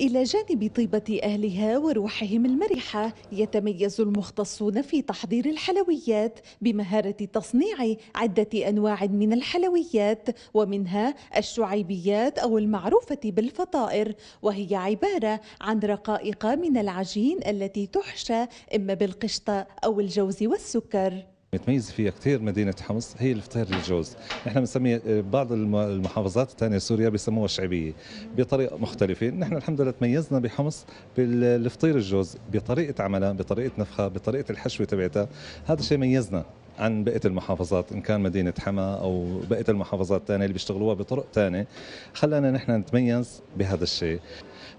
إلى جانب طيبة أهلها وروحهم المرحة يتميز المختصون في تحضير الحلويات بمهارة تصنيع عدة أنواع من الحلويات ومنها الشعيبيات أو المعروفة بالفطائر وهي عبارة عن رقائق من العجين التي تحشى إما بالقشطة أو الجوز والسكر متميز فيها كثير مدينة حمص هي الفطير الجوز نحن بنسميه آه، بعض المحافظات الثانية سوريا بيسموها شعبية بطريقة مختلفة نحن الحمد لله تميزنا بحمص بالفطير الجوز بطريقة عملها بطريقة نفخها بطريقة الحشوة تبعتها هذا الشيء ميزنا عن بقيه المحافظات ان كان مدينه حما او بقيه المحافظات الثانيه اللي بيشتغلوها بطرق ثانيه خلانا نحن نتميز بهذا الشيء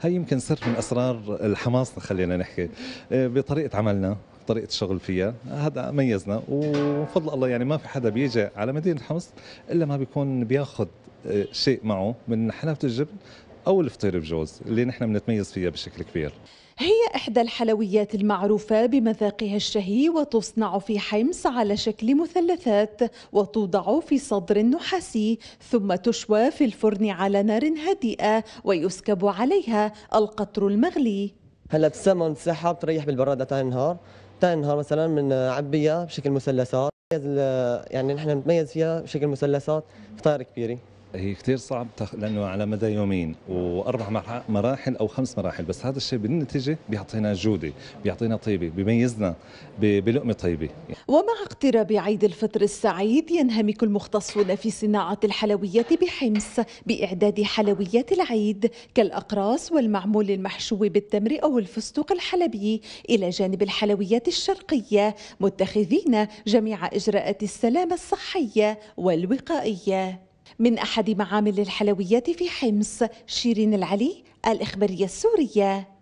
هي يمكن سر من اسرار الحماس خلينا نحكي آه، بطريقه عملنا طريقه الشغل فيها هذا ميزنا وفضل الله يعني ما في حدا بيجي على مدينه حمص الا ما بيكون بياخذ آه، شيء معه من حلاوه الجبن او الفطير بجوز اللي نحن بنتميز فيها بشكل كبير هي إحدى الحلويات المعروفة بمذاقها الشهي وتصنع في حمص على شكل مثلثات وتوضع في صدر نحاسي ثم تشوى في الفرن على نار هادئة ويسكب عليها القطر المغلي هلا السمن سحب تريح بالبراد لتاني النهار تنهار مثلا من عبيه بشكل مثلثات آه، يعني نحن نتميز فيها بشكل مثلثات في طائره كبيره هي كثير صعب تخ... لانه على مدى يومين واربع مراحل او خمس مراحل بس هذا الشيء بالنتيجه بيعطينا جوده بيعطينا طيبه بيميزنا ب... بلقمه طيبه ومع اقتراب عيد الفطر السعيد ينهمك المختصون في صناعه الحلويات بحمص باعداد حلويات العيد كالاقراص والمعمول المحشو بالتمر او الفستق الحلبي الى جانب الحلويات الشرقيه متخذين جميع اجراءات السلامه الصحيه والوقائيه من أحد معامل الحلويات في حمص شيرين العلي الإخبارية السورية